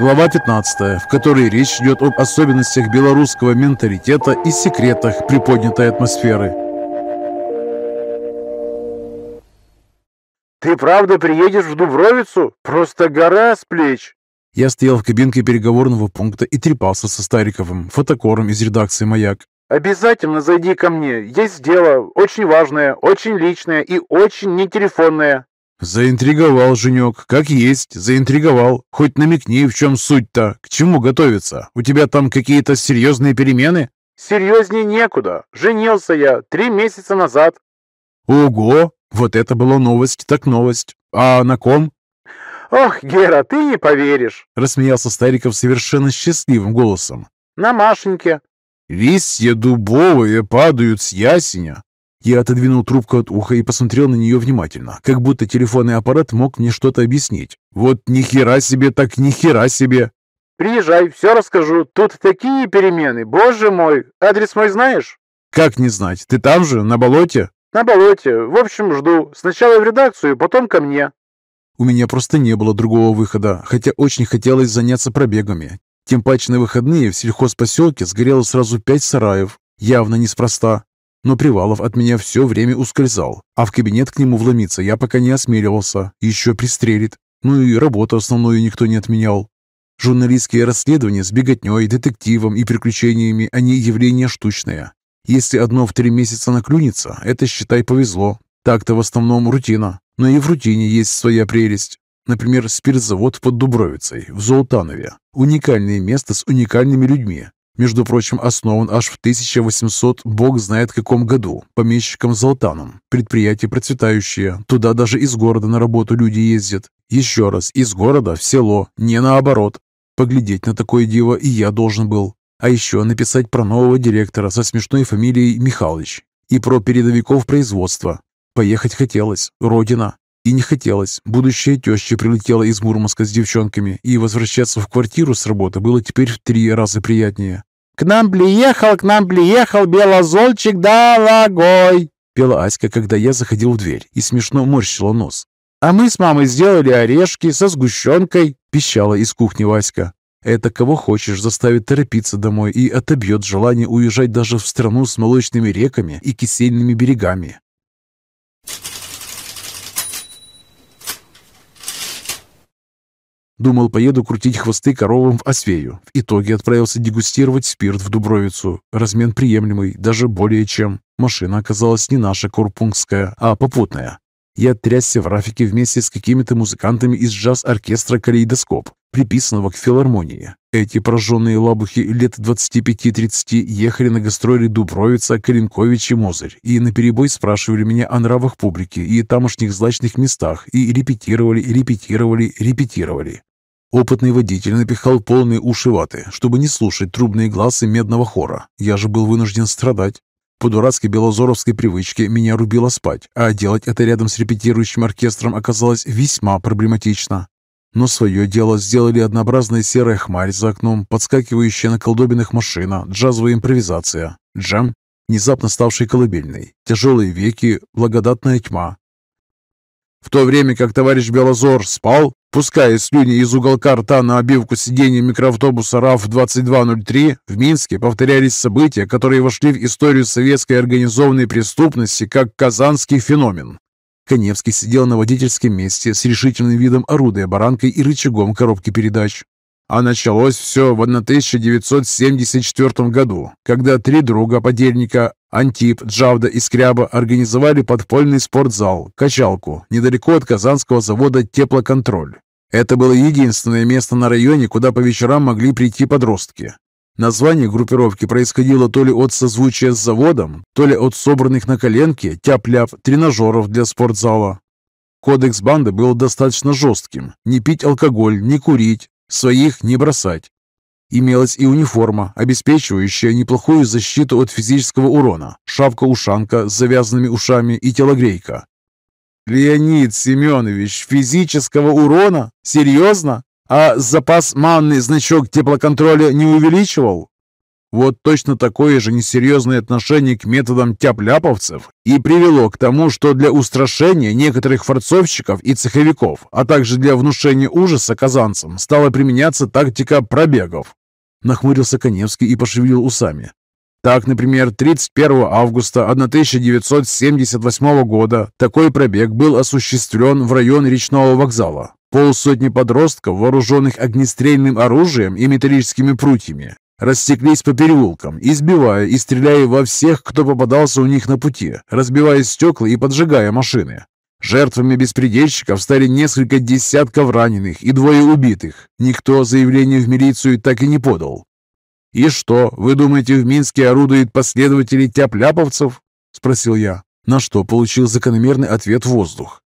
Глава 15, в которой речь идет об особенностях белорусского менталитета и секретах приподнятой атмосферы. «Ты правда приедешь в Дубровицу? Просто гора с плеч!» Я стоял в кабинке переговорного пункта и трепался со Стариковым, фотокором из редакции «Маяк». «Обязательно зайди ко мне. Есть дело. Очень важное, очень личное и очень нетелефонное. «Заинтриговал, Женек, как есть, заинтриговал. Хоть намекни, в чем суть-то, к чему готовиться. У тебя там какие-то серьезные перемены?» «Серьезнее некуда. Женился я три месяца назад». «Ого! Вот это была новость, так новость. А на ком?» «Ох, Гера, ты не поверишь!» — рассмеялся Стариков совершенно счастливым голосом. «На Машеньке». «Листья дубовые падают с ясеня, я отодвинул трубку от уха и посмотрел на нее внимательно, как будто телефонный аппарат мог мне что-то объяснить. «Вот ни хера себе, так ни хера себе!» «Приезжай, все расскажу. Тут такие перемены, боже мой! Адрес мой знаешь?» «Как не знать? Ты там же, на болоте?» «На болоте. В общем, жду. Сначала в редакцию, потом ко мне». У меня просто не было другого выхода, хотя очень хотелось заняться пробегами. Тем паче на выходные в сельхозпоселке сгорело сразу пять сараев. Явно неспроста. Но Привалов от меня все время ускользал, а в кабинет к нему вломиться я пока не осмеливался, еще пристрелит. Ну и работу основную никто не отменял. Журналистские расследования с беготней, детективом и приключениями, они явления штучные. Если одно в три месяца наклюнется, это, считай, повезло. Так-то в основном рутина. Но и в рутине есть своя прелесть. Например, спиртзавод под Дубровицей, в Золотанове. Уникальное место с уникальными людьми между прочим, основан аж в 1800 бог знает каком году помещиком Золтаном. Предприятие процветающее, туда даже из города на работу люди ездят. Еще раз, из города в село, не наоборот. Поглядеть на такое диво и я должен был. А еще написать про нового директора со смешной фамилией Михалыч и про передовиков производства. Поехать хотелось, родина. И не хотелось. Будущая теща прилетела из Мурманска с девчонками, и возвращаться в квартиру с работы было теперь в три раза приятнее. «К нам приехал, к нам приехал белозольчик дорогой!» пела Аська, когда я заходил в дверь, и смешно морщила нос. «А мы с мамой сделали орешки со сгущенкой!» пищала из кухни Васька. Это кого хочешь заставит торопиться домой и отобьет желание уезжать даже в страну с молочными реками и кисельными берегами. Думал, поеду крутить хвосты коровам в Освею. В итоге отправился дегустировать спирт в Дубровицу. Размен приемлемый, даже более чем. Машина оказалась не наша корпунгская, а попутная. Я трясся в Рафике вместе с какими-то музыкантами из джаз-оркестра «Калейдоскоп», приписанного к филармонии. Эти пораженные лабухи лет 25-30 ехали на гастроли Дубровица, Калинкович и Мозырь и наперебой спрашивали меня о нравах публики и тамошних злачных местах и репетировали, репетировали, репетировали. Опытный водитель напихал полные уши ваты, чтобы не слушать трубные глазы медного хора. Я же был вынужден страдать. По дурацкой белозоровской привычке меня рубило спать, а делать это рядом с репетирующим оркестром оказалось весьма проблематично. Но свое дело сделали однообразная серая хмарь за окном, подскакивающая на колдобинах машина, джазовая импровизация, джем, внезапно ставший колыбельной, тяжелые веки, благодатная тьма. В то время как товарищ Белозор спал, Пуская слюни из уголка рта на обивку сиденья микроавтобуса РАФ-2203, в Минске повторялись события, которые вошли в историю советской организованной преступности как «казанский феномен». Коневский сидел на водительском месте с решительным видом орудия баранкой и рычагом коробки передач. А началось все в 1974 году, когда три друга-подельника Антип, Джавда и Скряба организовали подпольный спортзал, качалку, недалеко от казанского завода «Теплоконтроль». Это было единственное место на районе, куда по вечерам могли прийти подростки. Название группировки происходило то ли от созвучия с заводом, то ли от собранных на коленке тяп-ляп тренажеров для спортзала. Кодекс банды был достаточно жестким. Не пить алкоголь, не курить, своих не бросать. Имелась и униформа, обеспечивающая неплохую защиту от физического урона, шапка-ушанка с завязанными ушами и телогрейка. «Леонид Семенович, физического урона? Серьезно? А запас манны значок теплоконтроля не увеличивал?» Вот точно такое же несерьезное отношение к методам тяпляповцев и привело к тому, что для устрашения некоторых форцовщиков и цеховиков, а также для внушения ужаса казанцам, стала применяться тактика пробегов. Нахмурился Коневский и пошевелил усами. Так, например, 31 августа 1978 года такой пробег был осуществлен в район речного вокзала. Полсотни подростков, вооруженных огнестрельным оружием и металлическими прутьями, растеклись по переулкам, избивая и стреляя во всех, кто попадался у них на пути, разбивая стекла и поджигая машины. Жертвами беспредельщиков стали несколько десятков раненых и двое убитых. Никто заявление в милицию так и не подал. «И что, вы думаете, в Минске орудуют последователи тяпляповцев? – спросил я, на что получил закономерный ответ воздух.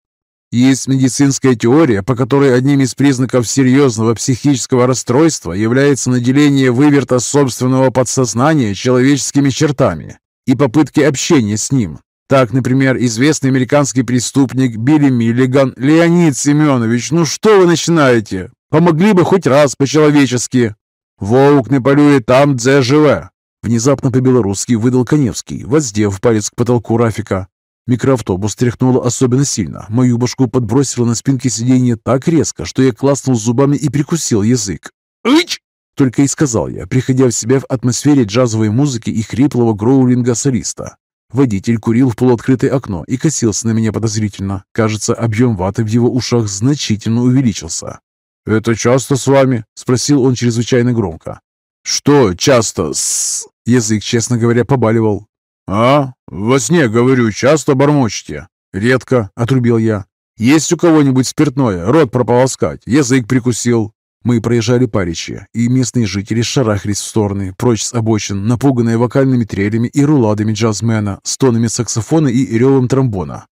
Есть медицинская теория, по которой одним из признаков серьезного психического расстройства является наделение выверта собственного подсознания человеческими чертами и попытки общения с ним, так, например, известный американский преступник Билли Миллиган Леонид Семенович, ну что вы начинаете? Помогли бы хоть раз по-человечески. Волк не полює там, где живе. Внезапно по-белорусски выдал Коневский, воздев палец к потолку Рафика. Микроавтобус тряхнуло особенно сильно. Мою башку подбросило на спинке сиденья так резко, что я класнул зубами и прикусил язык. «Ич!» — только и сказал я, приходя в себя в атмосфере джазовой музыки и хриплого гроулинга солиста. Водитель курил в полуоткрытое окно и косился на меня подозрительно. Кажется, объем ваты в его ушах значительно увеличился. «Это часто с вами?» – спросил он чрезвычайно громко. «Что часто с...» – язык, честно говоря, побаливал. «А? Во сне, говорю, часто бормочете?» «Редко», – отрубил я. «Есть у кого-нибудь спиртное? Рот прополоскать? Язык прикусил?» Мы проезжали паричи, и местные жители шарахались в стороны, прочь с обочин, напуганные вокальными трелями и руладами джазмена, стонами саксофона и ревом тромбона.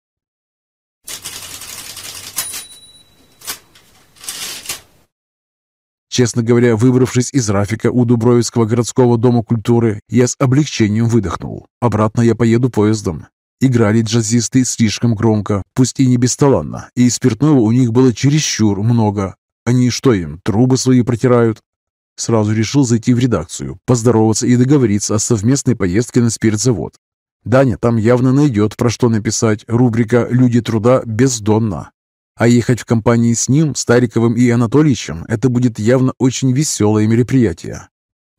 Честно говоря, выбравшись из Рафика у Дубровицкого городского дома культуры, я с облегчением выдохнул. Обратно я поеду поездом. Играли джазисты слишком громко, пусть и не бесталанно, и спиртного у них было чересчур много, они что им, трубы свои протирают? Сразу решил зайти в редакцию, поздороваться и договориться о совместной поездке на спиртзавод. Даня там явно найдет, про что написать, рубрика «Люди труда бездонна». А ехать в компании с ним, Стариковым и Анатольевичем – это будет явно очень веселое мероприятие.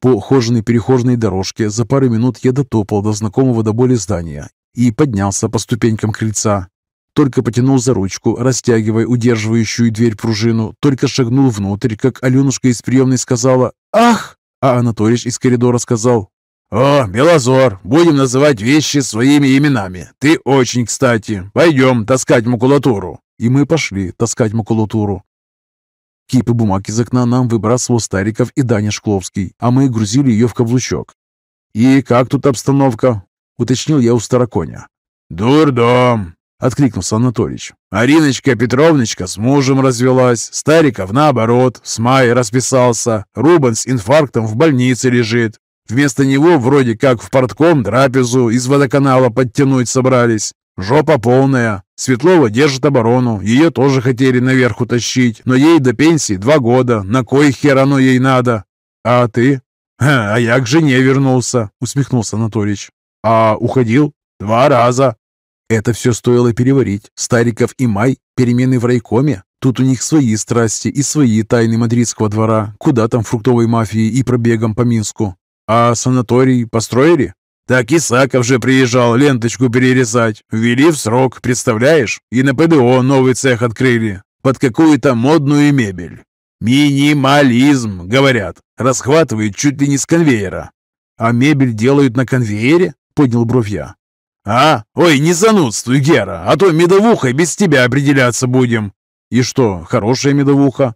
По хоженой перехоженной дорожке за пару минут я дотопал до знакомого до боли здания и поднялся по ступенькам крыльца. Только потянул за ручку, растягивая удерживающую дверь пружину, только шагнул внутрь, как Аленушка из приемной сказала «Ах!», а Анатолич из коридора сказал «О, Белозор, будем называть вещи своими именами. Ты очень кстати. Пойдем таскать макулатуру». И мы пошли таскать макулатуру. Кипы бумаг из окна нам выбрасывал Стариков и Даня Шкловский, а мы грузили ее в каблучок. «И как тут обстановка?» — уточнил я у Староконя. «Дурдом!» Откликнулся Анатольевич. «Ариночка Петровночка с мужем развелась, Стариков наоборот, с мая расписался, Рубан с инфарктом в больнице лежит. Вместо него вроде как в портком трапезу из водоканала подтянуть собрались. Жопа полная. Светлова держит оборону. Ее тоже хотели наверх утащить, но ей до пенсии два года. На кой хер оно ей надо? А ты? А я к жене вернулся, усмехнулся Анатольевич. А уходил? Два раза. Это все стоило переварить. Стариков и Май, перемены в райкоме. Тут у них свои страсти и свои тайны мадридского двора. Куда там фруктовой мафии и пробегом по Минску? А санаторий построили? Так Исаков же приезжал ленточку перерезать. Ввели в срок, представляешь? И на ПДО новый цех открыли. Под какую-то модную мебель. «Минимализм», говорят. Расхватывают чуть ли не с конвейера. «А мебель делают на конвейере?» — поднял бровь я. «А? Ой, не занудствуй, Гера, а то медовухой без тебя определяться будем». «И что, хорошая медовуха?»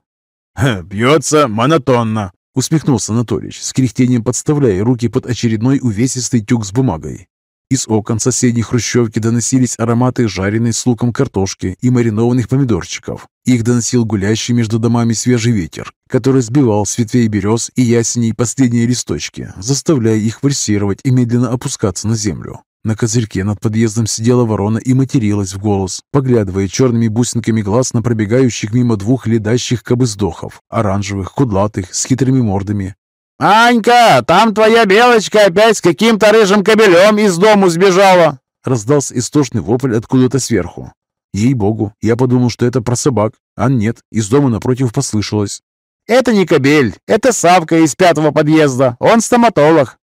«Бьется монотонно», — усмехнулся Анатольевич, с кряхтением подставляя руки под очередной увесистый тюк с бумагой. Из окон соседней хрущевки доносились ароматы жареной с луком картошки и маринованных помидорчиков. Их доносил гулящий между домами свежий ветер, который сбивал с ветвей берез и ясеней последние листочки, заставляя их вальсировать и медленно опускаться на землю. На козырьке над подъездом сидела ворона и материлась в голос, поглядывая черными бусинками глаз на пробегающих мимо двух ледащих кобыздохов, оранжевых, кудлатых, с хитрыми мордами. «Анька, там твоя белочка опять с каким-то рыжим кобелем из дому сбежала!» Раздался истошный вопль откуда-то сверху. Ей-богу, я подумал, что это про собак, а нет, из дома напротив послышалось. «Это не кобель, это Савка из пятого подъезда, он стоматолог!»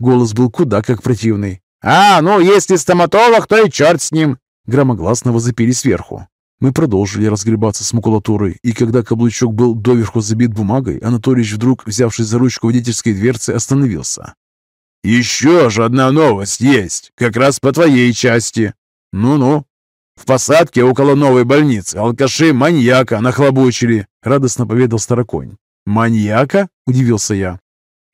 Голос был куда как противный. «А, ну, если стоматолог, то и черт с ним!» Громогласно возопили сверху. Мы продолжили разгребаться с макулатурой, и когда каблучок был доверху забит бумагой, Анатолич вдруг, взявшись за ручку водительской дверцы, остановился. «Еще же одна новость есть, как раз по твоей части. Ну-ну, в посадке около новой больницы алкаши маньяка нахлобучили», — радостно поведал Староконь. «Маньяка?» — удивился я.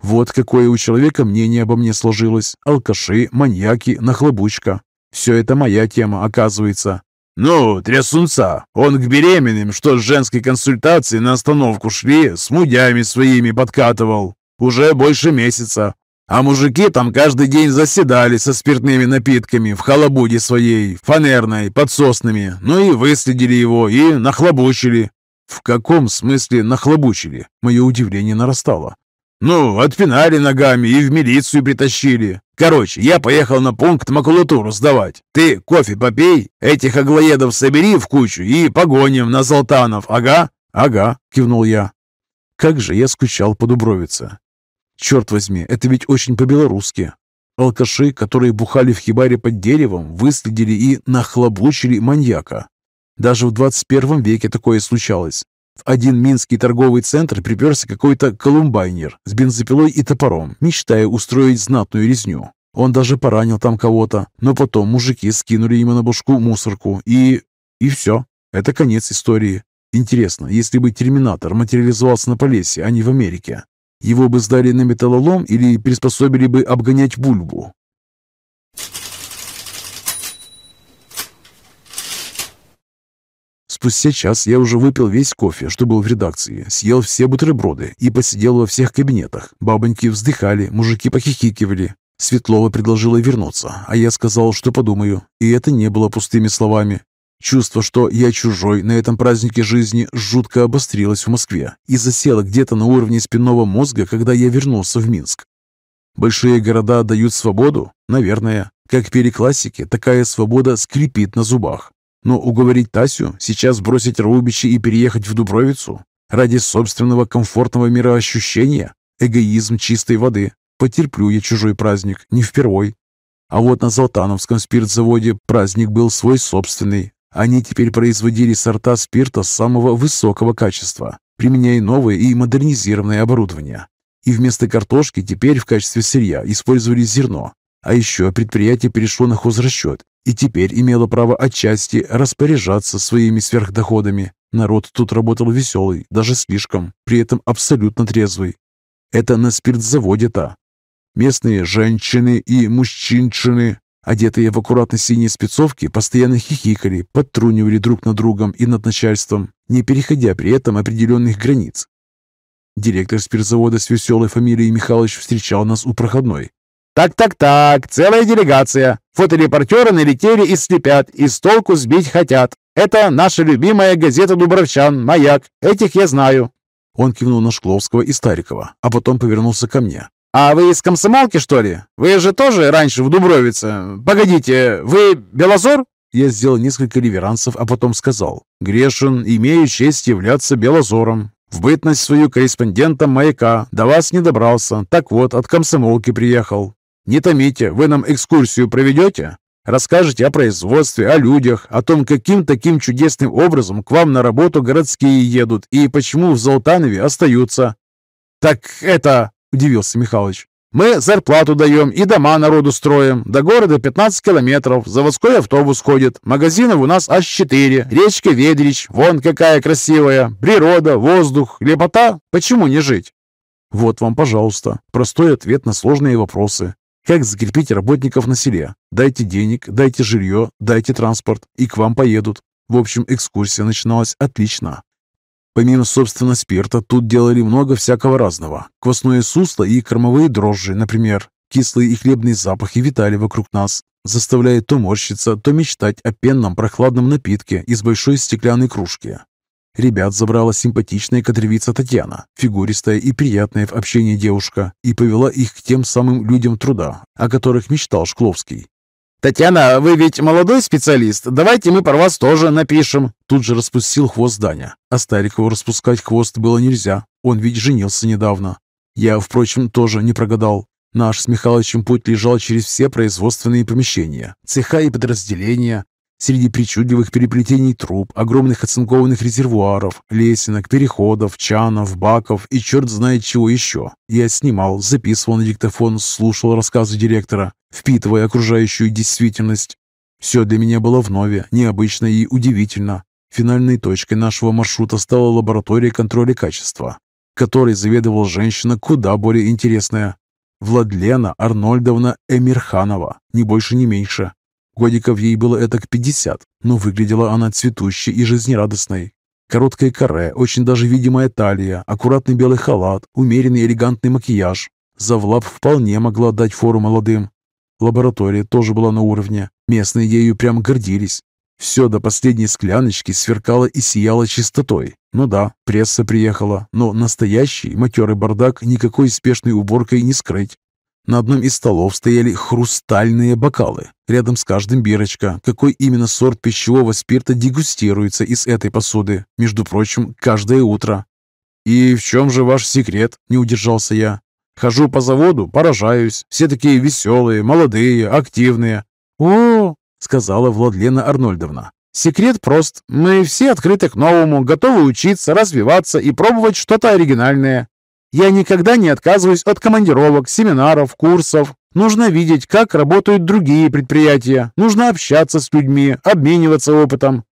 Вот какое у человека мнение обо мне сложилось. Алкаши, маньяки, нахлобучка. Все это моя тема, оказывается. «Ну, трясунца, он к беременным, что с женской консультации на остановку шли, с мудями своими подкатывал. Уже больше месяца. А мужики там каждый день заседали со спиртными напитками в халабуде своей, фанерной, подсосными. Ну и выследили его, и нахлобучили. В каком смысле нахлобучили? Мое удивление нарастало. Ну, отпинали ногами и в милицию притащили. Короче, я поехал на пункт макулатуру сдавать. Ты кофе попей, этих аглоедов собери в кучу и погоним на Золтанов, ага?» «Ага», — кивнул я. Как же я скучал по Дубровице. Черт возьми, это ведь очень по-белорусски. Алкаши, которые бухали в хибаре под деревом, выследили и нахлобучили маньяка. Даже в 21 веке такое случалось. В один минский торговый центр приперся какой-то колумбайнер с бензопилой и топором, мечтая устроить знатную резню. Он даже поранил там кого-то, но потом мужики скинули ему на башку мусорку и... И все. Это конец истории. Интересно, если бы Терминатор материализовался на Полесе, а не в Америке, его бы сдали на металлолом или приспособили бы обгонять бульбу? Спустя час я уже выпил весь кофе, что был в редакции, съел все бутерброды и посидел во всех кабинетах. Бабоньки вздыхали, мужики похихикивали. Светлова предложила вернуться, а я сказал, что подумаю, и это не было пустыми словами. Чувство, что я чужой на этом празднике жизни, жутко обострилось в Москве и засело где-то на уровне спинного мозга, когда я вернулся в Минск. Большие города дают свободу? Наверное. Как переклассики, такая свобода скрипит на зубах. Но уговорить Тасю сейчас бросить Раубичи и переехать в Дубровицу ради собственного комфортного мироощущения – эгоизм чистой воды. Потерплю я чужой праздник, не впервой. А вот на Золтановском спиртзаводе праздник был свой собственный. Они теперь производили сорта спирта самого высокого качества, применяя новое и модернизированное оборудование. И вместо картошки теперь в качестве сырья использовали зерно. А еще предприятие перешло на хозрасчет и теперь имела право отчасти распоряжаться своими сверхдоходами. Народ тут работал веселый, даже слишком, при этом абсолютно трезвый. Это на спиртзаводе-то. Местные женщины и мужчинчины, одетые в аккуратно синие спецовки, постоянно хихикали, подтрунивали друг над другом и над начальством, не переходя при этом определенных границ. Директор спиртзавода с веселой фамилией Михайлович встречал нас у проходной, так-так-так, целая делегация. Фоторепортеры налетели и слепят, и с толку сбить хотят. Это наша любимая газета «Дубровчан», «Маяк». Этих я знаю». Он кивнул на Шкловского и Старикова, а потом повернулся ко мне. «А вы из комсомолки, что ли? Вы же тоже раньше в Дубровице. Погодите, вы Белозор?» Я сделал несколько реверансов, а потом сказал. «Грешин, имею честь являться Белозором. В бытность свою корреспондентом «Маяка» до вас не добрался. Так вот, от комсомолки приехал. «Не томите, вы нам экскурсию проведете? Расскажете о производстве, о людях, о том, каким таким чудесным образом к вам на работу городские едут и почему в Золтанове остаются». «Так это...» — удивился Михалыч. «Мы зарплату даем и дома народу строим. До города 15 километров, заводской автобус ходит, магазинов у нас аж четыре. речка Ведрич, вон какая красивая, природа, воздух, лепота, почему не жить?» Вот вам, пожалуйста, простой ответ на сложные вопросы. Как закрепить работников на селе? Дайте денег, дайте жилье, дайте транспорт, и к вам поедут. В общем, экскурсия начиналась отлично. Помимо, собственно, спирта, тут делали много всякого разного. Квасное сусло и кормовые дрожжи, например. Кислые и хлебные запахи витали вокруг нас, заставляя то морщиться, то мечтать о пенном прохладном напитке из большой стеклянной кружки. Ребят забрала симпатичная кадревица Татьяна, фигуристая и приятная в общении девушка, и повела их к тем самым людям труда, о которых мечтал Шкловский. «Татьяна, вы ведь молодой специалист, давайте мы про вас тоже напишем!» Тут же распустил хвост Даня, а Старикову распускать хвост было нельзя, он ведь женился недавно. Я, впрочем, тоже не прогадал. Наш с Михалычем путь лежал через все производственные помещения, цеха и подразделения, Среди причудливых переплетений труб, огромных оцинкованных резервуаров, лесенок, переходов, чанов, баков и черт знает чего еще. Я снимал, записывал на диктофон, слушал рассказы директора, впитывая окружающую действительность. Все для меня было вновь, необычно и удивительно. Финальной точкой нашего маршрута стала лаборатория контроля качества, которой заведовала женщина куда более интересная. Владлена Арнольдовна Эмирханова, не больше, не меньше. Годиков ей было этак 50, но выглядела она цветущей и жизнерадостной. Короткое каре, очень даже видимая талия, аккуратный белый халат, умеренный элегантный макияж. Завлап вполне могла дать фору молодым. Лаборатория тоже была на уровне. Местные ею прям гордились. Все до последней скляночки сверкало и сияло чистотой. Ну да, пресса приехала, но настоящий матерый бардак никакой спешной уборкой не скрыть. На одном из столов стояли хрустальные бокалы. Рядом с каждым бирочка. Какой именно сорт пищевого спирта дегустируется из этой посуды? Между прочим, каждое утро. «И в чем же ваш секрет?» – не удержался я. «Хожу по заводу, поражаюсь. Все такие веселые, молодые, активные». «О!» – сказала Владлена Арнольдовна. «Секрет прост. Мы все открыты к новому, готовы учиться, развиваться и пробовать что-то оригинальное. Я никогда не отказываюсь от командировок, семинаров, курсов. Нужно видеть, как работают другие предприятия. Нужно общаться с людьми, обмениваться опытом.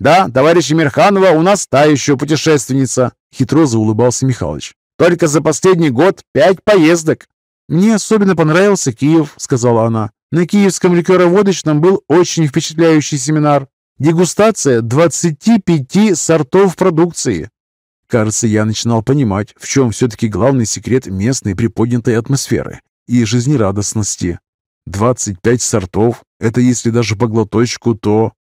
«Да, товарищ Мирханова, у нас та еще путешественница», — хитро заулыбался Михалыч. «Только за последний год пять поездок». «Мне особенно понравился Киев», — сказала она. «На киевском ликероводочном был очень впечатляющий семинар. Дегустация 25 сортов продукции. Кажется, я начинал понимать, в чем все-таки главный секрет местной приподнятой атмосферы и жизнерадостности. 25 сортов – это если даже по глоточку, то...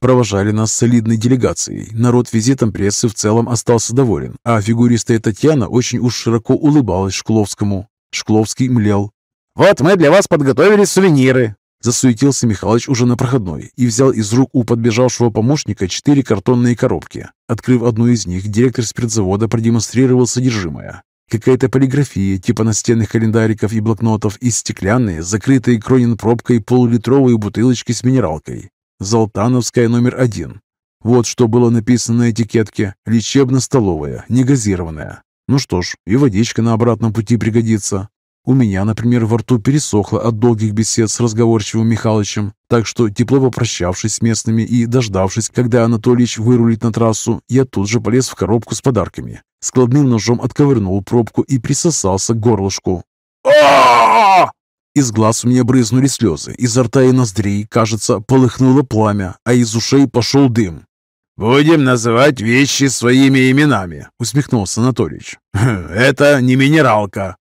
Провожали нас солидной делегацией. Народ визитом прессы в целом остался доволен, а фигуристая Татьяна очень уж широко улыбалась Шкловскому. Шкловский млел. «Вот мы для вас подготовили сувениры. Засуетился Михалыч уже на проходной и взял из рук у подбежавшего помощника четыре картонные коробки. Открыв одну из них, директор спиртзавода продемонстрировал содержимое. Какая-то полиграфия, типа настенных календариков и блокнотов, и стеклянные, закрытые кронин пробкой полулитровые бутылочки с минералкой. Золтановская номер один. Вот что было написано на этикетке. Лечебно-столовая, негазированная. Ну что ж, и водичка на обратном пути пригодится. У меня, например, во рту пересохло от долгих бесед с разговорчивым Михалычем, так что, тепло попрощавшись с местными и дождавшись, когда Анатольевич вырулит на трассу, я тут же полез в коробку с подарками. Складным ножом отковырнул пробку и присосался к горлышку. А! Из глаз у меня брызнули слезы, изо рта и ноздрей, кажется, полыхнуло пламя, а из ушей пошел дым. «Будем называть вещи своими именами», — усмехнулся Анатольевич. «Хм, «Это не минералка,